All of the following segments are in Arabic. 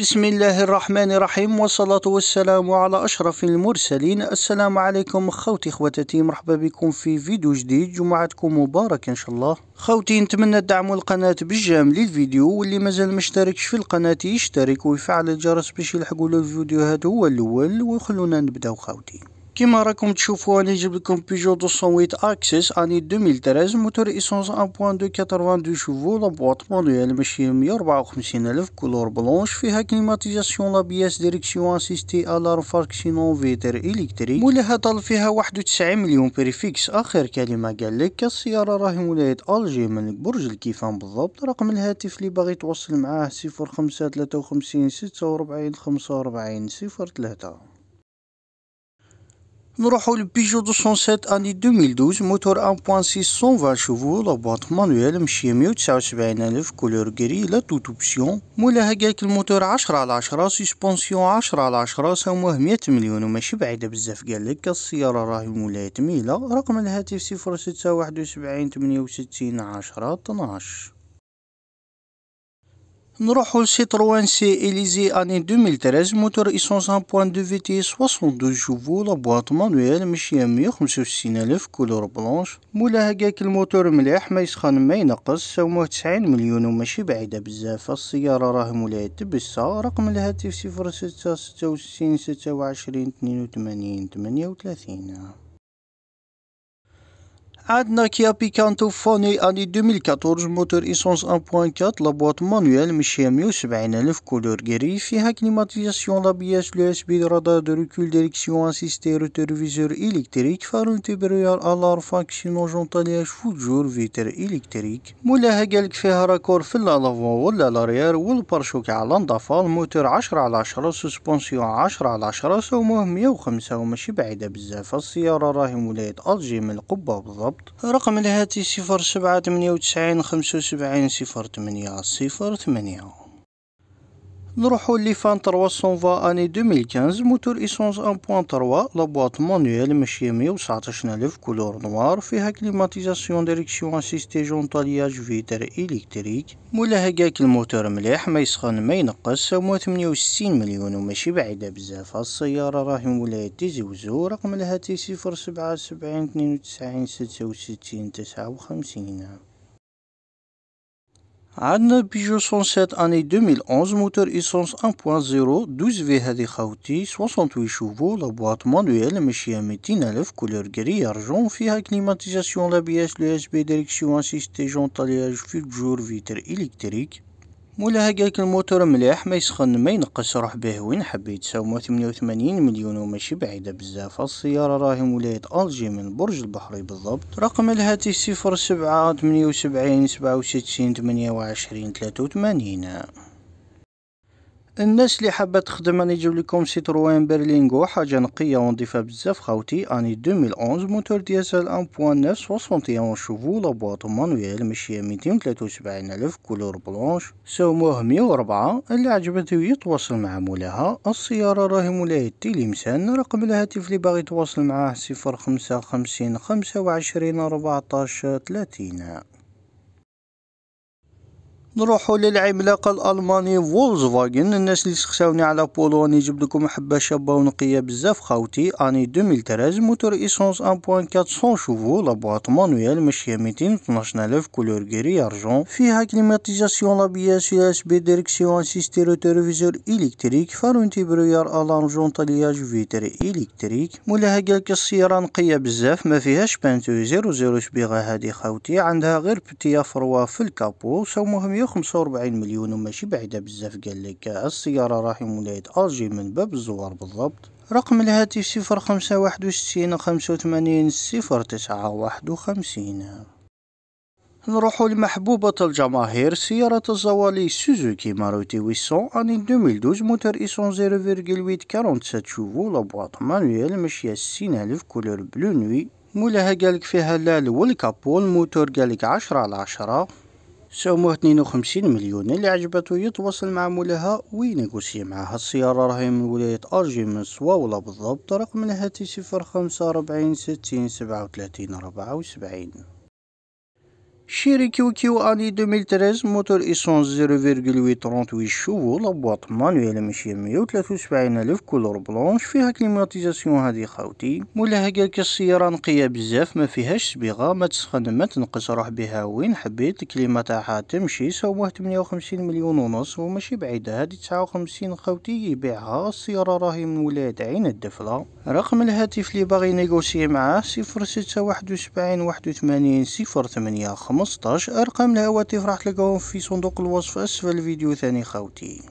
بسم الله الرحمن الرحيم والصلاة والسلام على أشرف المرسلين السلام عليكم خوتي خواتاتي مرحبا بكم في فيديو جديد جمعتكم مباركة إن شاء الله خوتي نتمنى الدعم القناة بالجام للفيديو واللي مازال مشتركش في القناة يشترك ويفعل الجرس باش يلحقوا الفيديوهات هو الأول وخلونا نبداو خوتي كيما راكم تشوفوا انا جبت لكم بيجو 208 اكسس اني 2013 موتور ايسونس 1.2 92 شوفو لا بواط مانويل ماشي 154000 كولور بلونش فيها كليماتيزاسيون لا بياس ديريكسيون اسيستي الارم فاركسينون فيتر الكتريك مولاها طال فيها 91 مليون بريفيكس اخر كلمه قال لك السياره راهي ولايه الجي من برج الكيفان بالضبط رقم الهاتف اللي باغي توصل معاه 05 53 46 45 03 نروحو لبيجو 207 اني 2012 موتور 1.6 120 شوفو لابواط مانويل مشية 179 الف كولور جري لا توت اوبسيون مولاها قالك الموتور 10 على 10 سيسبونسيون 10 على 10 سموه 100 مليون وماشي بعيدة بزاف قالك السيارة راهي مولاية ميلا رقم الهاتف 0671 78 10 12 نروحو لسيتروان سي اليزي اني 2013 موتور ايسونس 1.2 في تي 72 جوفو لابواط مانويل ماشية 165 الف كولور بلونش مولا هكاك الموتور مليح ما يسخن ما ينقص سوموه 90 مليون وماشي بعيدة بزاف السيارة راه مولاها تبسة رقم الهاتف 06 66 26 82 38 عندنا كيا بيكانتو فوني اني 2014 موتور ايسونس 1.4 لابوات مانويل مشي 170 الف كولور غري فيها كليماتيزاسيون لابياس لو اس بي رادار دو ريكول ديريكسيون اسيستي روتور فيزور الكتريك فارو تبريار الار فاكسينو جونتالياج فوجور فيتر الكتريك مولاها قالك فيها راكور في لافون ولا لاريير والبارشوك على نضافة موتور 10 على 10 سسبونسيون 10 على 10 سومه 105 وماشي بعيدة بزاف السيارة راهي ولاية الجي من القبة بالضبط رقم الهاتف صفر سبعة ثمانية وتسعين خمسة وسبعين صفر ثمانية صفر ثمانية نروحو لي فان 320 اني 2015 موتور ايسونس 1.3 لا بواط مانويل ماشي 119000 كولور نوار فيها كليماتيزاسيون ديريكسيون اسيستي جونطالياج فيتر الكتريك مولا هكاك الموتور مليح ما يسخن ما ينقص هو 68 مليون وماشي بعيدة بزاف السيارة راهي تيزي وزو رقم الهاتف تي 077 72 66 59 عندنا بيجو 107 année 2011 moteur essence 1.0 12 VHD 68 chevaux la boîte manuelle ماشية lèvres, couleur gris argent فيها climatisation l'ABS USB, direction assistée jantalage full jour vitre électrique مولا قالك الموتور مليح ما يسخن ما ينقص روح به وين حبيت ساومو ثمانية وثمانين مليون وماشي بعيدة بزاف السيارة راهي مولاية ألجي من برج البحري بالضبط رقم الهاتف صفر سبعة ثمانية وسبعين سبعة وستين ثمانية وعشرين ثلاثة وثمانين الناس اللي حابه تخدم راني نجيب لكم سيتروين بيرلينغو حاجه نقيه ونظيفه بزاف خاوتي اني 2011 موتور ديزل 1.9 61 شوفو لا بواط مانويل ماشي 273 الف كولور بلونش سوموه 104 اللي عجبته يتواصل مع مولاها السياره راهي مولاها تيليمسان رقم الهاتف اللي باغي يتواصل معاه 055 25 14 30 نروح للعملاق الالماني فاجن الناس اللي سخساوني على بولو نجيب لكم حبه شابه ونقيه بزاف خاوتي اني 2013 موتور ايسونس 1.400 شوفو لا بواط مانويل ماشيه 212000 كولور غيري ارجون فيها كليماتيزاسيون لابيا سي اس بي ديريكسيون اسيستي روتوريفيزور الكتريك فارونتي برويار الارم جونطالياج فيتر الكتريك مولاها قالك السياره نقيه بزاف ما فيهاش بانتو 00 شبيغه هادي خاوتي عندها غير بتيا فروا في الكابو سو مهم مية وخمسة وأربعين مليون وماشي بعيدة بزاف قال لك السيارة راهي مولاية ألجي من باب الزوار بالضبط رقم الهاتف صفر خمسة واحد وستين خمسة وثمانين صفر تسعة واحد وخمسين نروحو لمحبوبة الجماهير سيارة الزوالي سوزوكي ماروتي ويسون أني 2012 موتور إيسون 0.8 47 شوفو لابواط مانويل ماشية الف كولور بلو نوي مولاها قالك فيها لال والكابو الموتور قالك عشرة على عشرة سعمها 52 مليون اللي عجبته يتواصل مع مولاها وينيغوسي معها السيارة راهي من ولاية أرجي من صواولة بالضبط رقم الهاتف صفر خمسة ربعين ستين سبعة وثلاثين ربعة وسبعين شيري كيو كيو اني 2013 موتور إيسونس 0.838 شوفو لابواط مانويل ماشي 173 ألف كولور بلونش فيها كليماتيزاسيون هادي خاوتي مولاها هكاك السيارة نقية بزاف ما فيهاش صبيغة ما تسخن ما تنقص روح بها وين حبيت كليما تاعها تمشي سواه 58 مليون ونص وماشي بعيدة هادي 59 خاوتي يبيعها السيارة راهي من ولاية عين الدفلة رقم الهاتف اللي باغي نيغوسي معاه 0671 81 08 خمسطاش ارقام الهواتف راح تلقاهم في صندوق الوصف اسفل الفيديو ثاني خاوتي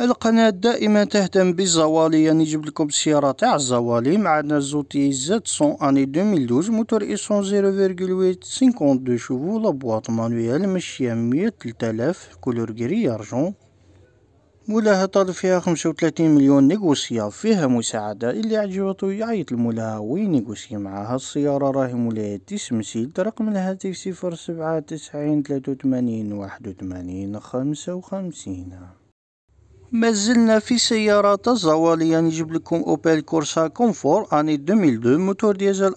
القناة دائما تهتم بالزوالي يعني يجيب لكم السيارة تاع الزوالي معنا زوتي زد سون اني 2012 موتور ايسون سينكونت دو شوفو لابواط مانويال مشية مية تلتالاف كولور كري ارجون مولاها طالب فيها خمسة وثلاثين مليون نيغوسيا فيها مساعدة اللي عجبته يعيط لمولاها وينيغوسي معاها السيارة راهي مولاها تسمسيل رقم الهاتف صفر سبعة تسعين ثلاثة وثمانين واحد وثمانين خمسة وخمسين مازلنا في سيارات الزوالية نجيب لكم أوبيل كورسا كومفور اني 2002 موتور ديزل 1.7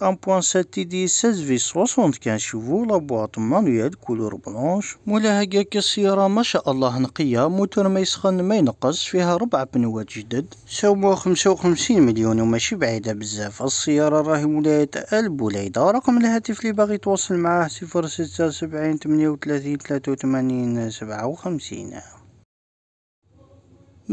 تي دي 16 في 75 شوفو لا بواط مانويل كولور بلونش مولاها كاك السيارة ما شاء الله نقية موتور ما يسخن ما ينقص فيها ربع بنوات جدد سومو 55 مليون وماشي بعيدة بزاف السيارة راهي ولاية البوليدة رقم الهاتف اللي باغي يتواصل معاه 076 78 57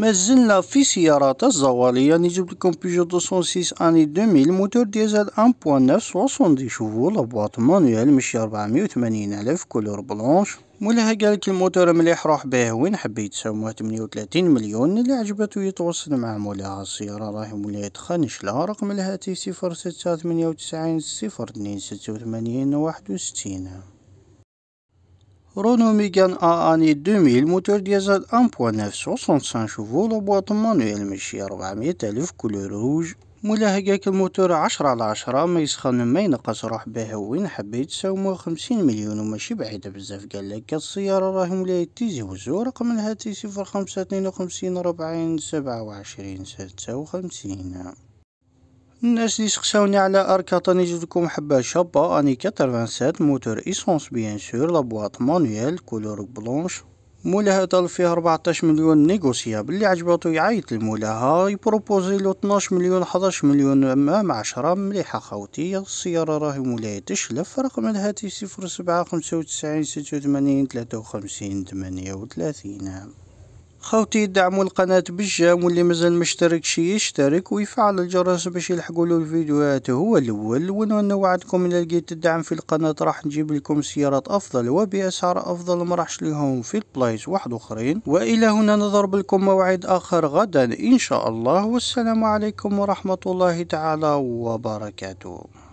مازلنا في سيارات الزوالية نجيب لكم بيجو 206 اني 2000 موتور ديزل 1.9 60 شوفو لابواط مانويل مشي 480 الف كولور بلونش مولاها قالك الموتور مليح روح به وين حبيت سموه 38 مليون اللي عجبته يتواصل مع مولاها السيارة راهي مولاها خنشلة رقم الهاتف 0698 026 61 Renault Megane A année 2000 موتور ديزل 1.9 la boîte manuelle مشي 400 ألف كولور روج ملاهقك الموتور عشرة على عشرة ما يسخن ما ينقص روح به وين حبيت ساومو خمسين مليون وماشي بعيدة بزاف قال لك السيارة راهي ملاية تيزي وزو رقم الهاتف صفر خمسة اثنين وخمسين ربعين سبعة وعشرين ستة وخمسين الناس اللي سقساوني على ار كاتان لكم حبه شابه اني 87 موتور ايسونس بيان سور لابواط مانويل كولور بلونش مولاها طلب فيها 14 مليون نيغوسيابل اللي عجباتو يعيط لمولاها يبروبوزي له 12 مليون 11 مليون امام 10 مليحه خاوتي السياره راهي مولاها تشلف رقم الهاتف 07 95 86 53 38 خوتي دعموا القناة بالجام واللي مازال مشتركش يشترك ويفعل الجرس باش يلحقوا الفيديوهات هو الاول ونوعدكم وعدكم الى لقيت الدعم في القناة راح نجيب لكم سيارات افضل وباسعار افضل ما راحش لهم في البلايز واحد اخرين والى هنا نضرب لكم موعد اخر غدا ان شاء الله والسلام عليكم ورحمة الله تعالى وبركاته